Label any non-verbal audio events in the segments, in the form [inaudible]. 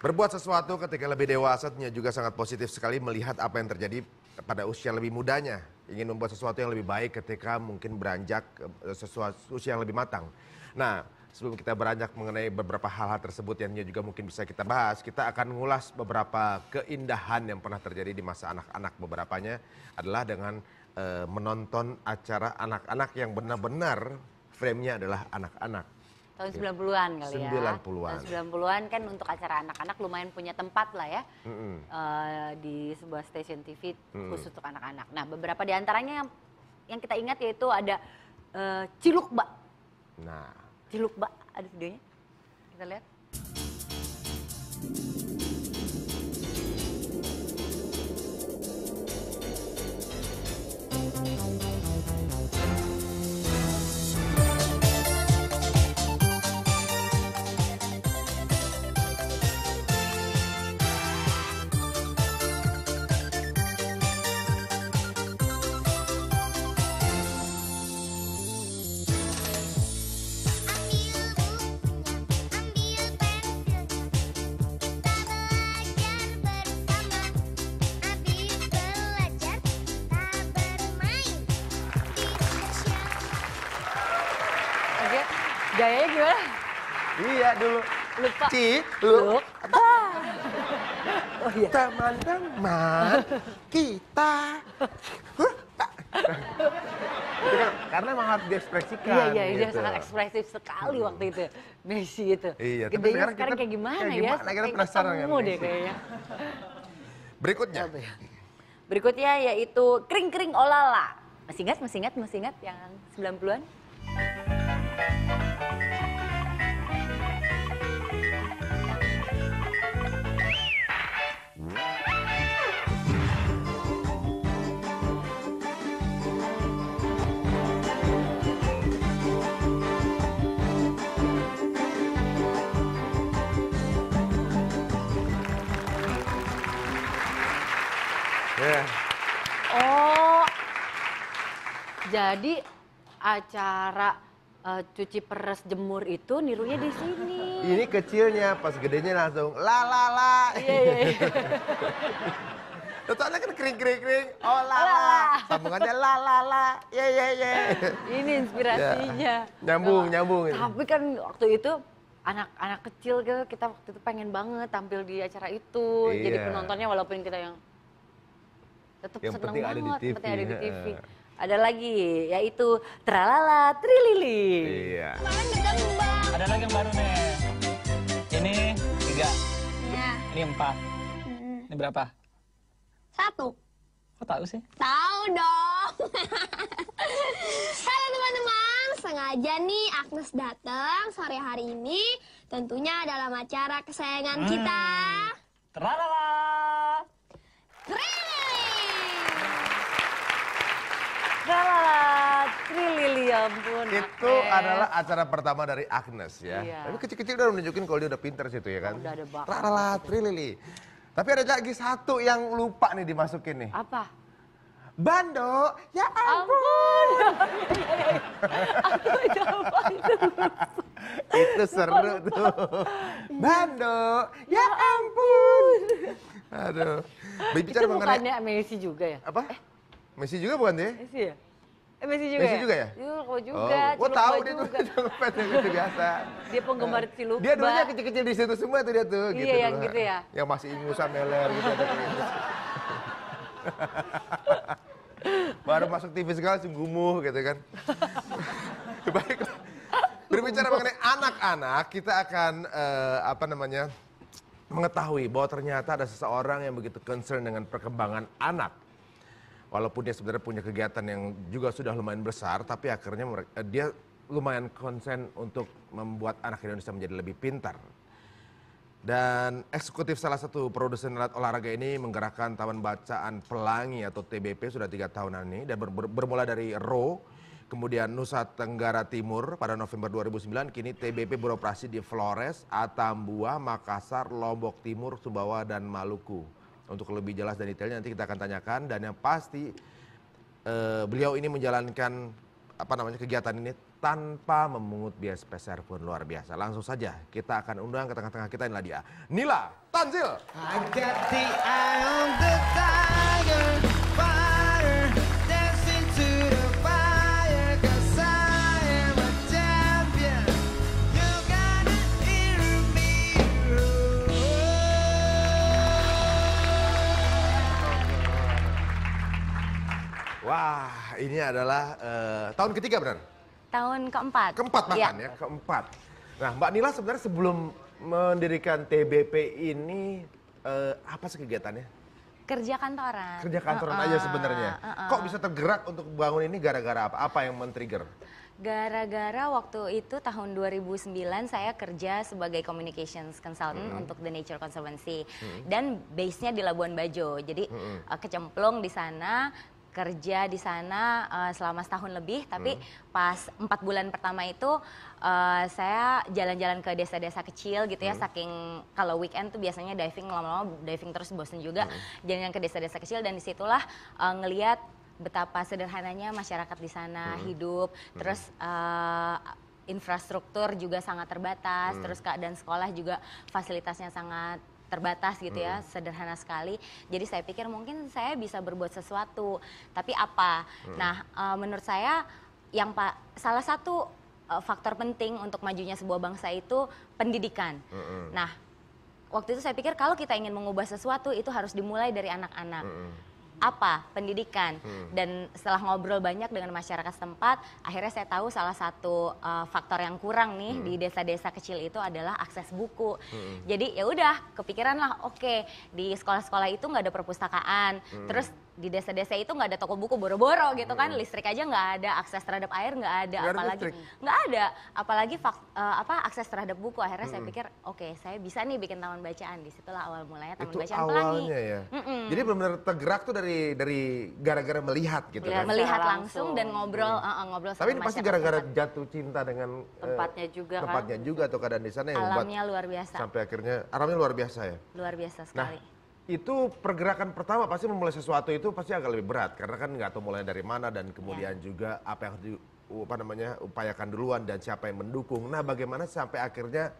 Berbuat sesuatu ketika lebih dewasa juga sangat positif sekali melihat apa yang terjadi pada usia lebih mudanya. Ingin membuat sesuatu yang lebih baik ketika mungkin beranjak eh, sesuatu usia yang lebih matang. Nah, sebelum kita beranjak mengenai beberapa hal-hal tersebut yang juga mungkin bisa kita bahas, kita akan mengulas beberapa keindahan yang pernah terjadi di masa anak-anak. Beberapanya adalah dengan e, menonton acara anak-anak yang benar-benar frame nya adalah anak-anak. Tahun 90-an kali ya. 90-an. Tahun 90-an kan untuk acara anak-anak lumayan punya tempat lah ya. Mm -hmm. uh, di sebuah stasiun TV mm -hmm. khusus untuk anak-anak. Nah, beberapa di antaranya yang yang kita ingat yaitu ada uh, eh, Ciluk Mbak. Nah, Ciluk Mbak ada videonya. Kita lihat. Thank you. dulu. Lupa. Ci, lu. Oh iya. Teman-teman, kita. Karena emang harus diekspresikan. Iya, iya, iya gitu. dia sangat ekspresif sekali hmm. waktu itu. Messi itu. Iya, tapi Gedenya sekarang, kita, kayak gimana kayak ya? Gimana, kita penasaran ya deh kayaknya. Berikutnya. Ya? Berikutnya yaitu kering-kering olala. Masih ingat, masih ingat, masih ingat yang 90-an? Yeah. Oh. Jadi acara uh, cuci peres jemur itu nirunya di sini. Ini kecilnya, pas gedenya langsung la la la. Iya, iya. iya. Soalnya kan kering kering kering, oh la la, sambungannya la la la, Iya iya iya. Ini inspirasinya. Yeah. Nyambung oh, nyambung. Tapi kan waktu itu anak-anak kecil gitu, kita waktu itu pengen banget tampil di acara itu, iya. jadi penontonnya walaupun kita yang tetap yang seneng banget ada di TV. ada di TV. Ada lagi yaitu Tralala Trilili. Iya. Ada lagi yang baru nih. Ini tiga. Ya. Ini empat. Hmm. Ini berapa? Satu. Kok tahu sih? Tahu dong. [laughs] Halo teman-teman, sengaja nih Agnes datang sore hari ini tentunya dalam acara kesayangan hmm. kita. Tralala. ampun. Itu Agnes. adalah acara pertama dari Agnes ya. Iya. Tapi kecil-kecil udah nunjukin kalau dia udah pinter situ ya kan. Oh, udah ada bakat. Tralala, gitu. trilili. Tapi ada lagi satu yang lupa nih dimasukin nih. Apa? Bando, ya ampun. Aku jawab itu. itu seru tuh. Iya. Bando, ya, ya ampun. Aduh. Bicara itu bukannya mengenai... Messi juga ya? Apa? Eh. Messi juga bukan dia? Messi ya? Eh, Messi juga Messi ya? juga ya? Iya, oh, juga, oh. tahu dia tuh [laughs] Ciluk itu biasa. Dia penggemar eh, Ciluk. Dia dulunya kecil-kecil di situ semua tuh dia tuh. Iya, gitu yang gitu ya? Yang masih ingusan meler gitu. [laughs] Baru masuk TV segala langsung gitu kan. [laughs] Baiklah. Berbicara mengenai anak-anak, kita akan uh, apa namanya mengetahui bahwa ternyata ada seseorang yang begitu concern dengan perkembangan anak walaupun dia sebenarnya punya kegiatan yang juga sudah lumayan besar, tapi akhirnya eh, dia lumayan konsen untuk membuat anak Indonesia menjadi lebih pintar. Dan eksekutif salah satu produsen alat olahraga ini menggerakkan Taman Bacaan Pelangi atau TBP sudah tiga tahunan ini dan ber bermula dari RO, kemudian Nusa Tenggara Timur pada November 2009, kini TBP beroperasi di Flores, Atambua, Makassar, Lombok Timur, Sumbawa, dan Maluku. Untuk lebih jelas dan detailnya nanti kita akan tanyakan dan yang pasti eh, beliau ini menjalankan apa namanya kegiatan ini tanpa memungut biaya spesial pun luar biasa. Langsung saja kita akan undang ke tengah-tengah kita inilah dia. Nila Tanzil. I got the eye on the adalah uh, tahun ketiga benar? Tahun keempat. Keempat iya. bahkan ya. ya, keempat. Nah, Mbak Nila sebenarnya sebelum mendirikan TBP ini uh, apa sih kegiatannya? Kerja kantoran. Kerja kantoran uh -uh, aja sebenarnya. Uh -uh. Kok bisa tergerak untuk bangun ini gara-gara apa? Apa yang men-trigger? Gara-gara waktu itu tahun 2009 saya kerja sebagai communications consultant hmm. untuk The Nature Conservancy hmm. dan base-nya di Labuan Bajo. Jadi hmm. uh, kecemplung di sana kerja di sana uh, selama setahun lebih tapi hmm. pas empat bulan pertama itu uh, saya jalan-jalan ke desa-desa kecil gitu ya hmm. saking kalau weekend tuh biasanya diving lama-lama diving terus bosen juga hmm. jalan ke desa-desa kecil dan disitulah uh, eh, ngelihat betapa sederhananya masyarakat di sana hmm. hidup hmm. terus uh, infrastruktur juga sangat terbatas hmm. terus keadaan sekolah juga fasilitasnya sangat terbatas gitu ya, sederhana sekali. Jadi saya pikir mungkin saya bisa berbuat sesuatu, tapi apa? Hmm. Nah, uh, menurut saya yang pak salah satu uh, faktor penting untuk majunya sebuah bangsa itu pendidikan. Hmm. Nah, waktu itu saya pikir kalau kita ingin mengubah sesuatu itu harus dimulai dari anak-anak. Hmm apa pendidikan hmm. dan setelah ngobrol banyak dengan masyarakat setempat akhirnya saya tahu salah satu uh, faktor yang kurang nih hmm. di desa-desa kecil itu adalah akses buku hmm. jadi ya udah kepikiran lah oke okay, di sekolah-sekolah itu nggak ada perpustakaan hmm. terus di desa-desa itu nggak ada toko buku boro-boro gitu kan hmm. listrik aja nggak ada akses terhadap air nggak ada Biar apalagi nggak ada apalagi fak, uh, apa akses terhadap buku akhirnya hmm. saya pikir oke okay, saya bisa nih bikin taman bacaan disitulah awal mulanya taman itu bacaan awalnya pelangi ya? jadi benar-benar tergerak tuh dari dari dari gara-gara melihat gitu melihat, kan. Melihat langsung, dan ngobrol hmm. uh, ngobrol sama Tapi ini pasti gara-gara jatuh cinta dengan eh, tempatnya juga uh, tempatnya juga atau keadaan di sana yang alamnya luar biasa. Sampai akhirnya alamnya luar biasa ya. Luar biasa nah, sekali. Nah, itu pergerakan pertama pasti memulai sesuatu itu pasti agak lebih berat karena kan nggak tahu mulai dari mana dan kemudian ya. juga apa yang di, apa namanya upayakan duluan dan siapa yang mendukung. Nah, bagaimana sampai akhirnya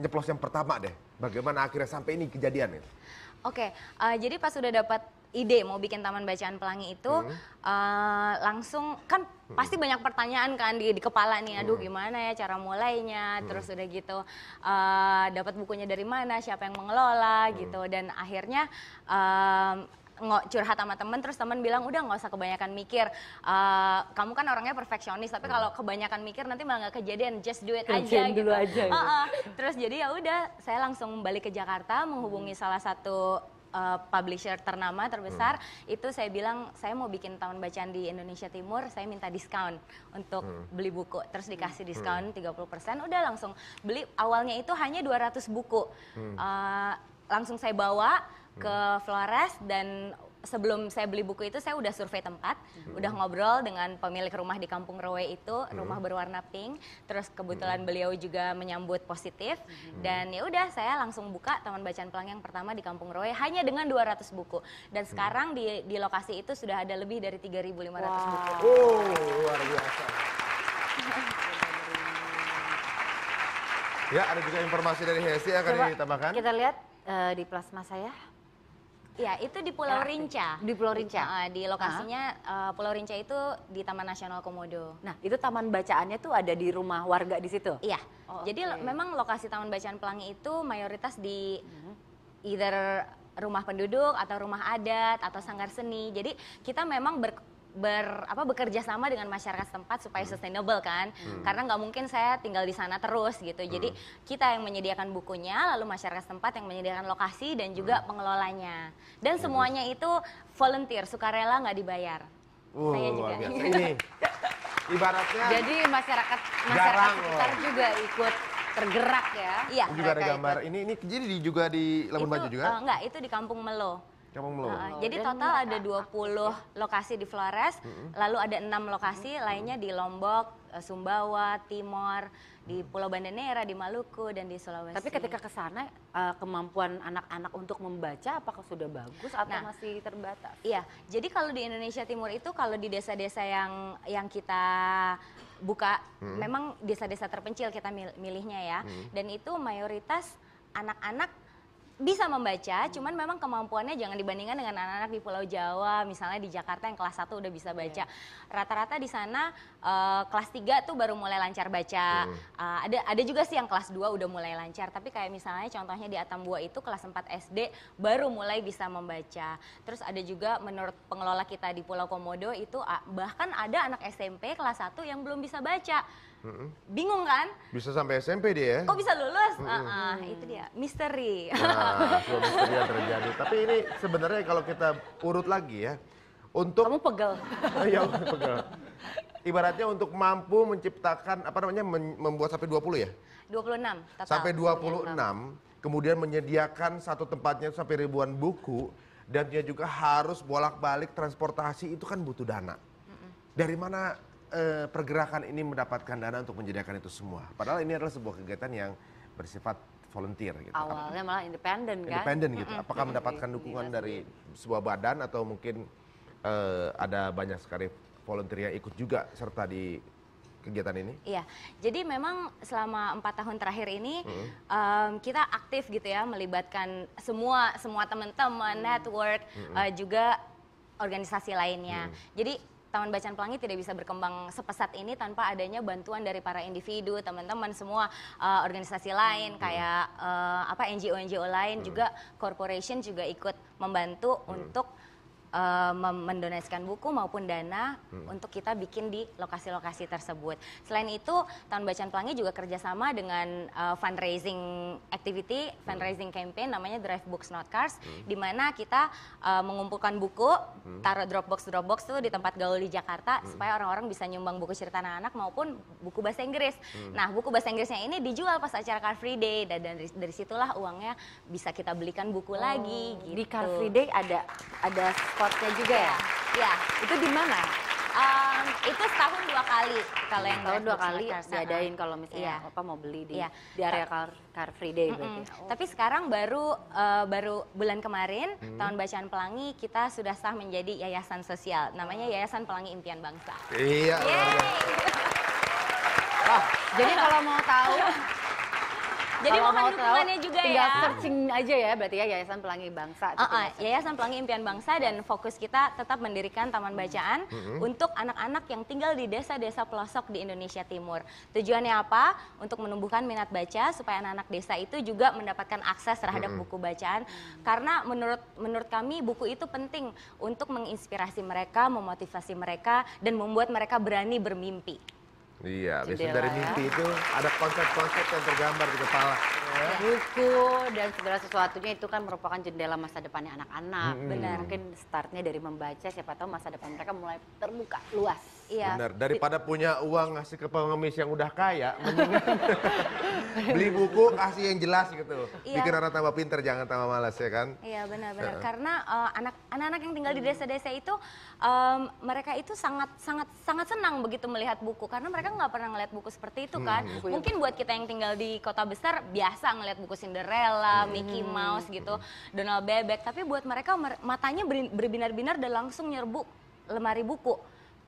nyeplos yang pertama deh? Bagaimana akhirnya sampai ini kejadian itu? Ya? Oke, okay, uh, jadi pas sudah dapat ide mau bikin taman bacaan pelangi itu hmm. uh, langsung kan hmm. pasti banyak pertanyaan kan di, di kepala nih aduh hmm. gimana ya cara mulainya hmm. terus udah gitu uh, dapat bukunya dari mana siapa yang mengelola hmm. gitu dan akhirnya um, eh, nggak curhat sama temen terus temen bilang udah nggak usah kebanyakan mikir uh, kamu kan orangnya perfeksionis tapi hmm. kalau kebanyakan mikir nanti malah nggak kejadian just do it Kerjain aja dulu gitu aja, uh -uh. terus jadi ya udah saya langsung balik ke Jakarta menghubungi hmm. salah satu uh, publisher ternama terbesar hmm. itu saya bilang saya mau bikin tahun bacaan di Indonesia Timur saya minta diskon untuk hmm. beli buku terus dikasih diskon hmm. 30% udah langsung beli awalnya itu hanya 200 buku hmm. uh, langsung saya bawa ke hmm. Flores dan sebelum saya beli buku itu saya udah survei tempat, hmm. udah ngobrol dengan pemilik rumah di Kampung Rowe itu, hmm. rumah berwarna pink. Terus kebetulan hmm. beliau juga menyambut positif hmm. dan ya udah saya langsung buka Taman Bacaan Pelang yang pertama di Kampung Rowe hanya dengan 200 buku. Dan hmm. sekarang di di lokasi itu sudah ada lebih dari 3.500 wow. buku. Oh, luar biasa. ya, ada juga informasi dari Hesi akan ditambahkan. Kita lihat uh, di plasma saya. Iya, itu di Pulau Rinca. Di Pulau Rinca. Uh, di lokasinya uh, Pulau Rinca itu di Taman Nasional Komodo. Nah, itu taman bacaannya tuh ada di rumah warga di situ. Iya. Oh, Jadi okay. memang lokasi Taman Bacaan Pelangi itu mayoritas di hmm. either rumah penduduk atau rumah adat atau sanggar seni. Jadi kita memang ber, ber apa bekerja sama dengan masyarakat setempat supaya hmm. sustainable kan hmm. karena nggak mungkin saya tinggal di sana terus gitu hmm. jadi kita yang menyediakan bukunya lalu masyarakat setempat yang menyediakan lokasi dan juga hmm. pengelolanya dan hmm. semuanya itu volunteer sukarela nggak dibayar uh, saya juga ini ibaratnya jadi masyarakat masyarakat sekitar juga ikut tergerak ya. Iya. Juga ada gambar. Itu. Ini ini jadi juga di Labuan Bajo juga? Uh, eh, enggak, itu di Kampung Melo. Kampung Melo. Uh, oh, jadi total ada 20 lokasi di Flores, hmm. lalu ada enam lokasi hmm. lainnya di Lombok, eh, Sumbawa, Timor, di Pulau Bandanera, di Maluku dan di Sulawesi. Tapi ketika ke sana uh, kemampuan anak-anak untuk membaca apakah sudah bagus atau nah, masih terbatas? Iya. Jadi kalau di Indonesia Timur itu kalau di desa-desa yang yang kita buka hmm. memang desa-desa terpencil kita milihnya ya. Hmm. Dan itu mayoritas anak-anak bisa membaca, cuman memang kemampuannya jangan dibandingkan dengan anak-anak di Pulau Jawa, misalnya di Jakarta yang kelas 1 udah bisa baca. Iya. Rata-rata yeah. di sana uh, kelas 3 tuh baru mulai lancar baca. Uh, ada ada juga sih yang kelas 2 udah mulai lancar, tapi kayak misalnya contohnya di Atambua itu kelas 4 SD baru mulai bisa membaca. Terus ada juga menurut pengelola kita di Pulau Komodo itu bahkan ada anak SMP kelas 1 yang belum bisa baca hmm Bingung kan? Bisa sampai SMP dia ya? Oh bisa lulus? Uh -uh, itu dia, misteri. Nah, [laughs] misteri yang terjadi. Tapi ini sebenarnya kalau kita urut lagi ya, untuk... Kamu pegel. [laughs] Iya, pegel. Ibaratnya untuk mampu menciptakan, apa namanya, membuat sampai 20 ya? 26 total. Sampai 26, 26, kemudian menyediakan satu tempatnya sampai ribuan buku, dan dia juga harus bolak-balik transportasi, itu kan butuh dana. Mm -mm. Dari mana eh, pergerakan ini mendapatkan dana untuk menjadikan itu semua? Padahal ini adalah sebuah kegiatan yang bersifat volunteer gitu. Awalnya malah independen kan? Independen gitu. Mm-hmm. Apakah mendapatkan iya dukungan mm-hmm. dari sebuah badan atau mungkin eh, ada banyak sekali volunteer yang ikut juga serta di kegiatan ini? Iya, jadi memang selama empat tahun terakhir ini hmm. um, kita aktif gitu ya melibatkan semua semua teman-teman hmm. network hmm. Uh, juga organisasi lainnya. Hmm. Jadi Taman Bacaan Pelangi tidak bisa berkembang sepesat ini tanpa adanya bantuan dari para individu, teman-teman semua uh, organisasi lain hmm. kayak uh, apa NGO-NGO lain hmm. juga corporation juga ikut membantu hmm. untuk uh, eh, mendonasikan buku maupun dana hmm. untuk kita bikin di lokasi-lokasi tersebut. Selain itu, Tahun Bacaan Pelangi juga kerjasama dengan uh, fundraising activity, hmm. fundraising campaign namanya Drive Books Not Cars, hmm. di mana kita uh, mengumpulkan buku, hmm. taruh Dropbox Dropbox tuh di tempat gaul di Jakarta hmm. supaya orang-orang bisa nyumbang buku cerita anak-anak maupun buku bahasa Inggris. Hmm. Nah, buku bahasa Inggrisnya ini dijual pas acara Car Free Day dan dari, dari situlah uangnya bisa kita belikan buku oh, lagi. Gitu. Di Car gitu. Free Day ada ada spotnya juga ya? Iya. iya. Itu di mana? Um, itu setahun dua kali kalau yang tahun dua kali diadain kalau misalnya yeah. apa mau beli di yeah. di area car, car free day mm -hmm. berarti. Ya. Oh. Tapi sekarang baru uh, baru bulan kemarin hmm. tahun bacaan pelangi kita sudah sah menjadi yayasan sosial namanya Yayasan Pelangi Impian Bangsa. Iya. Yeah. Nah, jadi [laughs] kalau mau tahu jadi Kalau mohon dukungannya juga tinggal ya. Tinggal searching aja ya berarti ya Yayasan Pelangi Bangsa. Uh -uh, Yayasan Pelangi Impian Bangsa dan fokus kita tetap mendirikan taman hmm. bacaan mm -hmm. untuk anak-anak yang tinggal di desa-desa pelosok di Indonesia Timur. Tujuannya apa? Untuk menumbuhkan minat baca supaya anak-anak desa itu juga mendapatkan akses terhadap mm -hmm. buku bacaan karena menurut menurut kami buku itu penting untuk menginspirasi mereka, memotivasi mereka dan membuat mereka berani bermimpi. Iya, biasanya dari ya. mimpi itu ada konsep-konsep yang tergambar di kepala. Ya. Iya. Buku dan segala sesuatunya itu kan merupakan jendela masa depannya anak-anak. Hmm. Benar. Mungkin startnya dari membaca, siapa tahu masa depan mereka mulai terbuka luas. Iya. Benar. Daripada punya uang ngasih ke pengemis yang udah kaya, [laughs] beli buku kasih yang jelas gitu. Iya. Bikin anak tambah pinter, jangan tambah malas ya kan? Iya benar-benar. Uh. Karena eh, anak anak uh, yang tinggal di desa-desa itu, um, mereka itu sangat sangat sangat senang begitu melihat buku karena mereka nggak pernah ngeliat buku seperti itu kan. Hmm. Iya. Mungkin buat kita yang tinggal di kota besar biasa ngeliat buku Cinderella, hmm. Mickey hmm. Mouse gitu, hmm. Donald Bebek. Tapi buat mereka matanya berbinar-binar dan langsung nyerbu lemari buku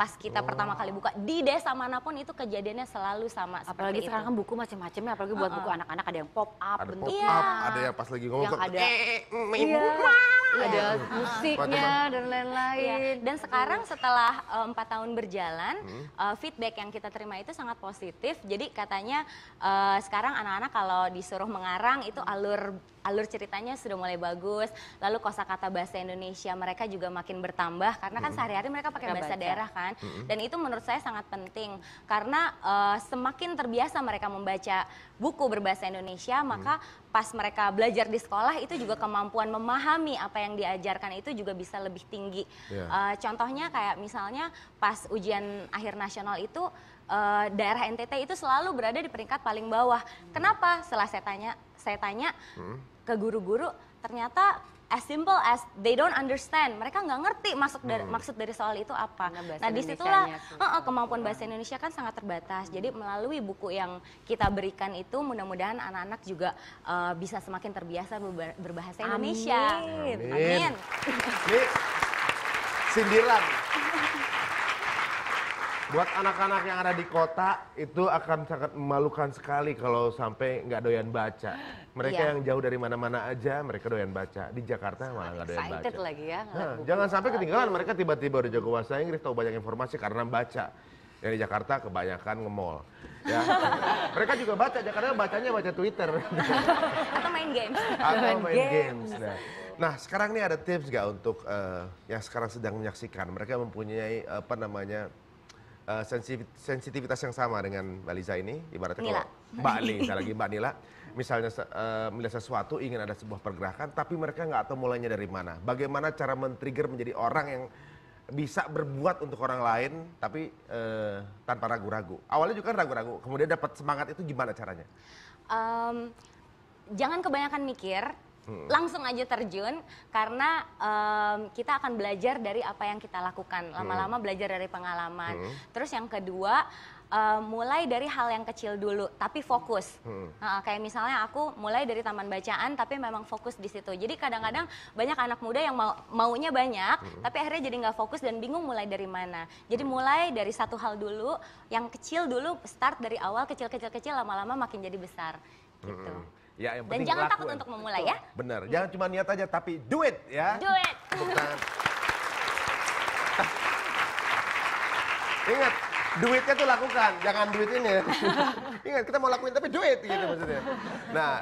pas kita oh. pertama kali buka di desa manapun itu kejadiannya selalu sama apalagi itu. sekarang kan buku macam-macam ya apalagi buat uh -uh. buku anak-anak ada yang pop up ada bentuk pop up ada yang pas lagi ngomong yang ada eh, eh, eh iya. Iya. ada musiknya dan lain-lain iya. dan sekarang setelah eh, empat tahun berjalan hmm. uh, feedback yang kita terima itu sangat positif jadi katanya uh, sekarang anak-anak kalau disuruh mengarang itu alur alur ceritanya sudah mulai bagus lalu kosakata bahasa Indonesia mereka juga makin bertambah karena kan hmm. sehari-hari mereka pakai bahasa daerah kan kan mm-hmm. dan itu menurut saya sangat penting karena uh, semakin terbiasa mereka membaca buku berbahasa Indonesia maka mm-hmm. pas mereka belajar di sekolah itu juga kemampuan memahami apa yang diajarkan itu juga bisa lebih tinggi yeah. Ya. uh, contohnya kayak misalnya pas ujian akhir nasional itu uh, daerah NTT itu selalu berada di peringkat paling bawah. Kenapa? Setelah saya tanya, saya tanya hmm. ke guru-guru, ternyata as simple as they don't understand mereka nggak ngerti masuk dari, hmm. maksud dari soal itu apa nah, nah disitulah uh, uh, kemampuan bahasa Indonesia kan sangat terbatas hmm. jadi melalui buku yang kita berikan itu mudah-mudahan anak-anak juga uh, bisa semakin terbiasa ber berbahasa Indonesia amin amin, amin. Ini sindiran Buat anak-anak yang ada di kota itu akan sangat memalukan sekali kalau sampai nggak doyan baca. Mereka iya. yang jauh dari mana-mana aja mereka doyan baca. Di Jakarta malah nggak doyan baca. lagi ya. Nah, jangan sampai ketinggalan mereka tiba-tiba udah jago bahasa Inggris tahu banyak informasi karena baca. Yang di Jakarta kebanyakan nge-mall. Ya. [laughs] mereka juga baca, Jakarta bacanya baca Twitter. [laughs] Atau main games. Atau main games. games. Nah. Nah, sekarang ini ada tips nggak untuk uh, yang sekarang sedang menyaksikan? Mereka mempunyai apa namanya Eh, sensitivitas yang sama dengan Mbak Liza ini, ibaratnya Nila. kalau Mbak Liza lagi Mbak Nila, misalnya uh, melihat sesuatu ingin ada sebuah pergerakan, tapi mereka nggak tahu mulainya dari mana. Bagaimana cara men-trigger menjadi orang yang bisa berbuat untuk orang lain tapi uh, tanpa ragu-ragu. Awalnya juga ragu-ragu, kemudian dapat semangat itu gimana caranya? Um, jangan kebanyakan mikir, hmm. langsung aja terjun karena um, kita akan belajar dari apa yang kita lakukan hmm. lama-lama belajar dari pengalaman hmm. terus yang kedua Uh, mulai dari hal yang kecil dulu, tapi fokus. Hmm. Nah, kayak misalnya aku mulai dari taman bacaan, tapi memang fokus di situ. Jadi kadang-kadang hmm. banyak anak muda yang mau, maunya banyak, hmm. tapi akhirnya jadi nggak fokus dan bingung mulai dari mana. Jadi hmm. mulai dari satu hal dulu, yang kecil dulu, start dari awal kecil-kecil-kecil, lama-lama makin jadi besar. Gitu. Hmm. Ya, yang penting Dan jangan lakukan. takut untuk memulai ya. Bener, jangan cuma niat aja tapi do it ya. Do it. Ingat, duitnya tuh lakukan, jangan duit ini. [laughs] Ingat, kita mau lakuin tapi duit gitu maksudnya. Nah,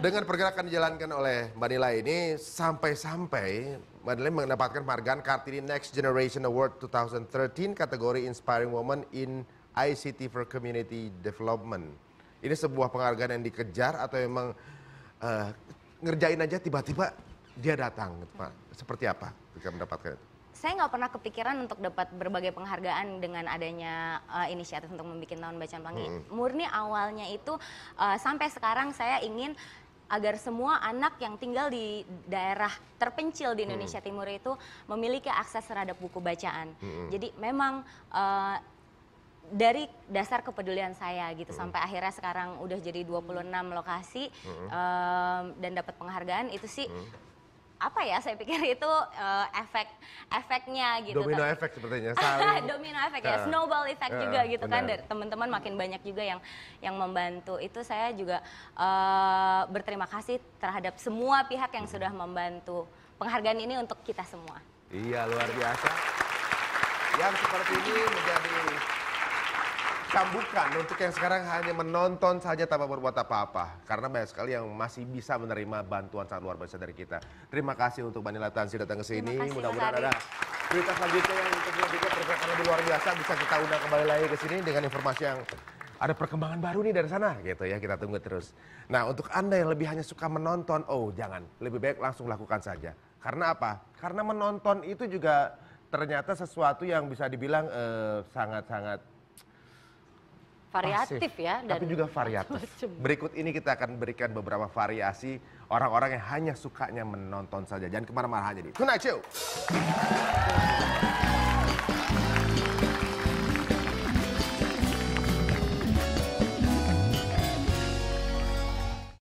dengan pergerakan dijalankan oleh Mbak Nila ini, sampai-sampai Mbak Nila mendapatkan penghargaan Kartini Next Generation Award 2013 kategori Inspiring Woman in ICT for Community Development. Ini sebuah penghargaan yang dikejar atau memang uh, eh, ngerjain aja tiba-tiba dia datang, Pak? Seperti apa ketika mendapatkan itu? Saya nggak pernah kepikiran untuk dapat berbagai penghargaan dengan adanya uh, inisiatif untuk membuat tahun bacaan pelangi. Hmm. Murni awalnya itu uh, sampai sekarang saya ingin agar semua anak yang tinggal di daerah terpencil di Indonesia hmm. Timur itu memiliki akses terhadap buku bacaan. Hmm. Jadi memang uh, dari dasar kepedulian saya gitu mm sampai akhirnya sekarang udah jadi 26 lokasi mm lokasi um, dan dapat penghargaan itu sih mm apa ya saya pikir itu uh, efek efeknya gitu domino tapi, kan. efek sepertinya [laughs] domino efek ya snowball efek yeah, juga gitu kan, benar. kan teman-teman makin hmm. banyak juga yang yang membantu itu saya juga uh, berterima kasih terhadap semua pihak yang hmm. sudah membantu penghargaan ini untuk kita semua iya luar biasa yang seperti ini menjadi bukan. untuk yang sekarang hanya menonton saja tanpa berbuat apa-apa. Karena banyak sekali yang masih bisa menerima bantuan sangat luar biasa dari kita. Terima kasih untuk Manila Tansi datang ke sini. Mudah-mudahan ada berita selanjutnya yang tentunya juga pergerakan luar biasa bisa kita undang kembali lagi ke sini dengan informasi yang ada perkembangan baru nih dari sana gitu ya kita tunggu terus. Nah untuk anda yang lebih hanya suka menonton, oh jangan lebih baik langsung lakukan saja. Karena apa? Karena menonton itu juga ternyata sesuatu yang bisa dibilang eh, sangat-sangat eh, sangat -sangat variatif pasif, ya dan tapi juga variatif. Berikut ini kita akan berikan beberapa variasi orang-orang yang hanya sukanya menonton saja. Jangan kemana-mana hanya di Tonight Show.